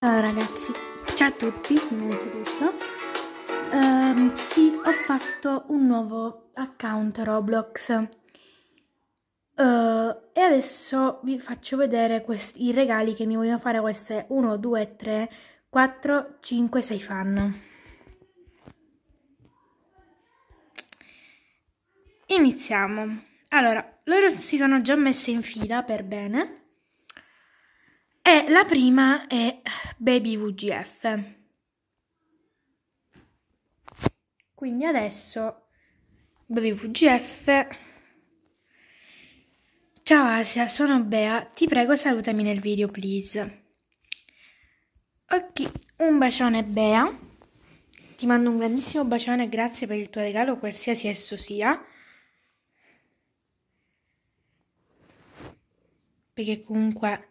Ciao ragazzi, ciao a tutti innanzitutto. Um, sì, ho fatto un nuovo account Roblox uh, e adesso vi faccio vedere i regali che mi vogliono fare queste 1, 2, 3, 4, 5, 6 fan. Iniziamo. Allora, loro si sono già messe in fila per bene e la prima è Baby VGF. Quindi adesso Baby VGF. Ciao Asia, sono Bea, ti prego salutami nel video please. Ok, un bacione Bea. Ti mando un grandissimo bacione e grazie per il tuo regalo, qualsiasi esso sia. Perché comunque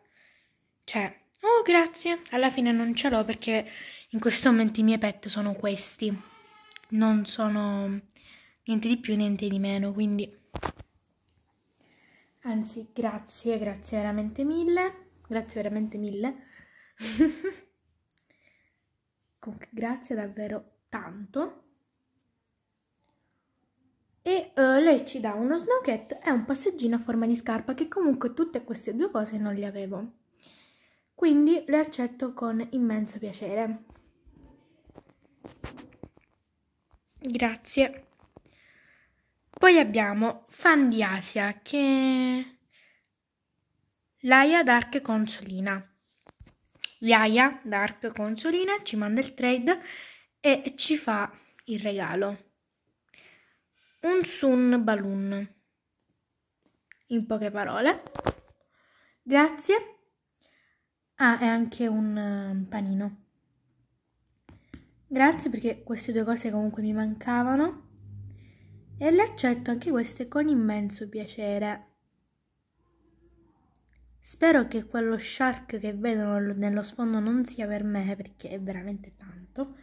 cioè, oh grazie, alla fine non ce l'ho perché in questo momento i miei pet sono questi. Non sono niente di più, niente di meno, quindi... Anzi, grazie, grazie veramente mille. Grazie veramente mille. Comunque, grazie davvero tanto. E uh, lei ci dà uno snowcat e un passeggino a forma di scarpa, che comunque tutte queste due cose non le avevo quindi le accetto con immenso piacere. Grazie. Poi abbiamo Fan di Asia che Laia Dark Consolina. Laia Dark Consolina ci manda il trade e ci fa il regalo. Un Sun Balloon. In poche parole. Grazie. Ah, è anche un ehm, panino. Grazie perché queste due cose comunque mi mancavano. E le accetto anche queste con immenso piacere. Spero che quello shark che vedono nello sfondo non sia per me perché è veramente tanto.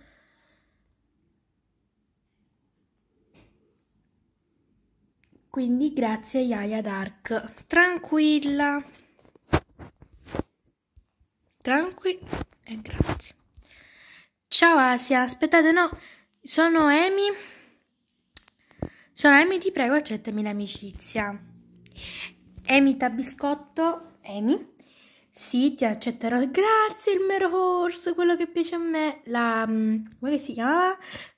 Quindi grazie Yaya Dark. Tranquilla tranqui e grazie. Ciao Asia, aspettate, no, sono Emi. Sono Emi, ti prego, accettami l'amicizia. Emi Tabiscotto, Emi. Sì, ti accetterò. Grazie, il mero horse, quello che piace a me. La. Mm, come si chiama?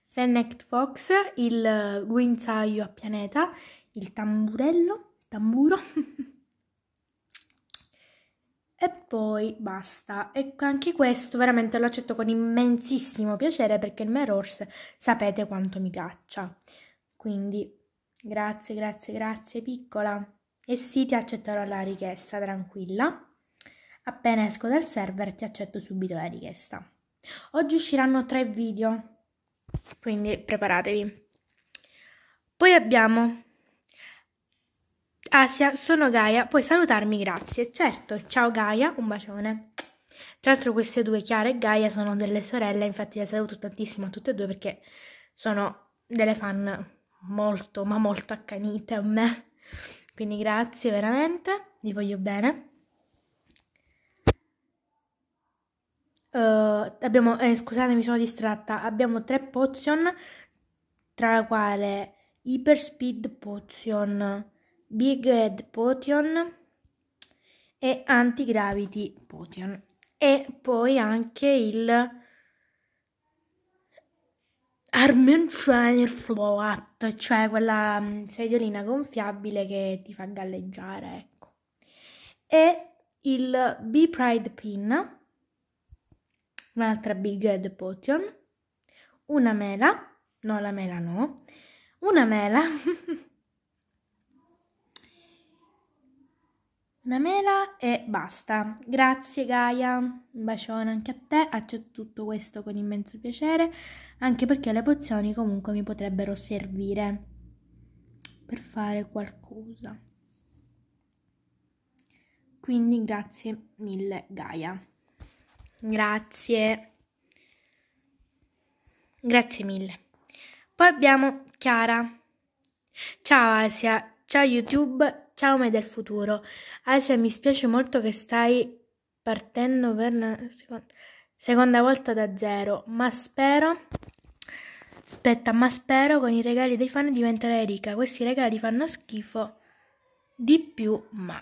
Fennect Fox, il mm, guinzaglio a pianeta, il tamburello, tamburo. E poi basta. E anche questo veramente lo accetto con immensissimo piacere perché il Merors sapete quanto mi piaccia. Quindi grazie, grazie, grazie piccola. E sì, ti accetterò la richiesta, tranquilla. Appena esco dal server ti accetto subito la richiesta. Oggi usciranno tre video, quindi preparatevi. Poi abbiamo Asia, sono Gaia, puoi salutarmi, grazie. Certo, ciao Gaia, un bacione. Tra l'altro queste due, Chiara e Gaia, sono delle sorelle, infatti le saluto tantissimo a tutte e due perché sono delle fan molto, ma molto accanite a me. Quindi grazie veramente, vi voglio bene. Uh, abbiamo, eh, scusate, mi sono distratta. Abbiamo tre potion, tra la quale Hyper Speed Potion Big Head Potion e Anti-Gravity Potion e poi anche il Armin Trainer Float, cioè quella mm, sediolina gonfiabile che ti fa galleggiare, ecco. E il B Pride Pin, un'altra Big Head Potion, una mela, no la mela no, una mela una mela e basta. Grazie Gaia, un bacione anche a te, accetto tutto questo con immenso piacere, anche perché le pozioni comunque mi potrebbero servire per fare qualcosa. Quindi grazie mille Gaia. Grazie. Grazie mille. Poi abbiamo Chiara. Ciao Asia, Ciao YouTube, ciao me del futuro. Asia, mi spiace molto che stai partendo per la seconda, seconda volta da zero, ma spero... Aspetta, ma spero con i regali dei fan diventerai ricca. Questi regali fanno schifo di più, ma...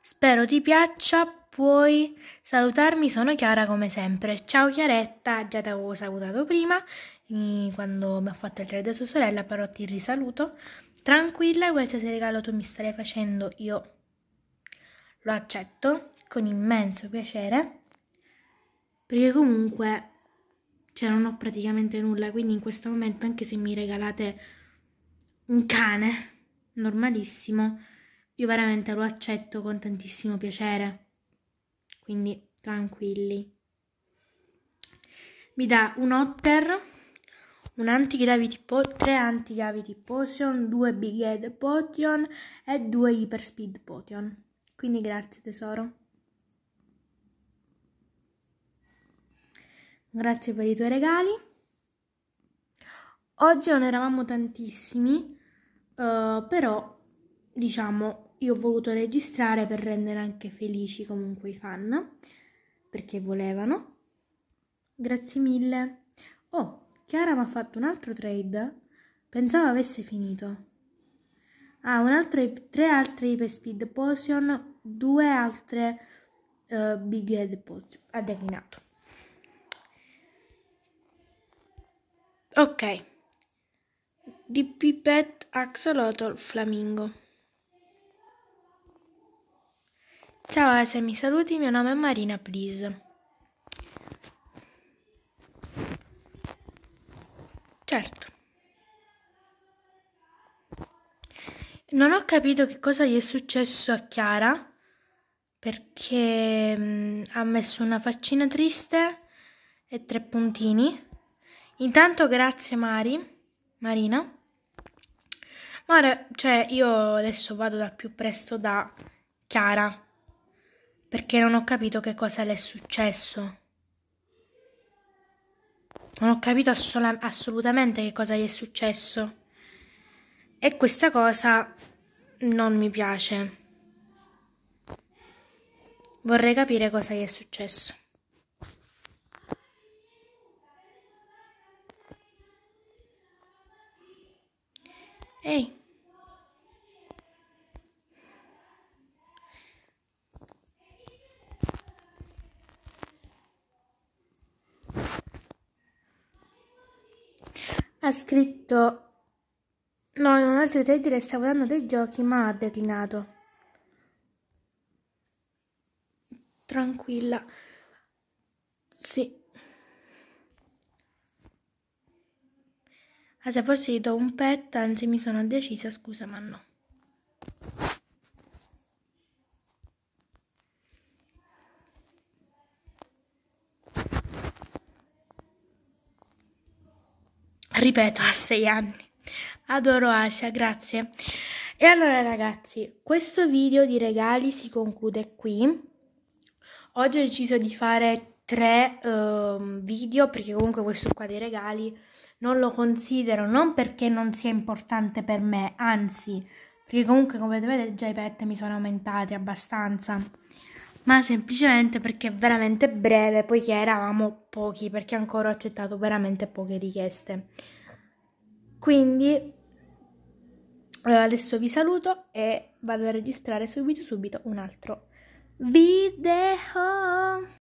Spero ti piaccia, puoi salutarmi, sono Chiara come sempre. Ciao Chiaretta, già ti avevo salutato prima quando mi ha fatto il trade sua sorella, però ti risaluto. Tranquilla, qualsiasi regalo tu mi stai facendo, io lo accetto con immenso piacere, perché comunque cioè, non ho praticamente nulla, quindi in questo momento anche se mi regalate un cane normalissimo, io veramente lo accetto con tantissimo piacere. Quindi tranquilli. Mi dà un otter un anti-gravity tre anti-gravity potion, due big head potion e due hyper speed potion. Quindi grazie tesoro. Grazie per i tuoi regali. Oggi non eravamo tantissimi, uh, però diciamo io ho voluto registrare per rendere anche felici comunque i fan, perché volevano. Grazie mille. Oh, Chiara mi ha fatto un altro trade? Pensavo avesse finito. Ah, altro, tre altre Hyper Speed Potion, due altre uh, Big Head Potion. Ha declinato. Ok. DP Pet Axolotl Flamingo. Ciao Ase, mi saluti, mio nome è Marina, please. Certo. Non ho capito che cosa gli è successo a Chiara perché mh, ha messo una faccina triste e tre puntini. Intanto grazie Mari, Marina. Ma ora, cioè, io adesso vado da più presto da Chiara perché non ho capito che cosa le è successo. Non ho capito assola- assolutamente che cosa gli è successo. E questa cosa non mi piace. Vorrei capire cosa gli è successo. Ehi. ha scritto No, in un altro trade stavo dando dei giochi, ma ha declinato. Tranquilla. Sì. Ah, se forse gli do un pet, anzi mi sono decisa, scusa, ma no. Ripeto, a sei anni. Adoro Asia, grazie. E allora ragazzi, questo video di regali si conclude qui. Oggi ho deciso di fare tre uh, video perché comunque questo qua dei regali non lo considero non perché non sia importante per me, anzi, perché comunque come vedete già i pet mi sono aumentati abbastanza ma semplicemente perché è veramente breve, poiché eravamo pochi, perché ancora ho accettato veramente poche richieste. Quindi eh, adesso vi saluto e vado a registrare subito subito un altro video.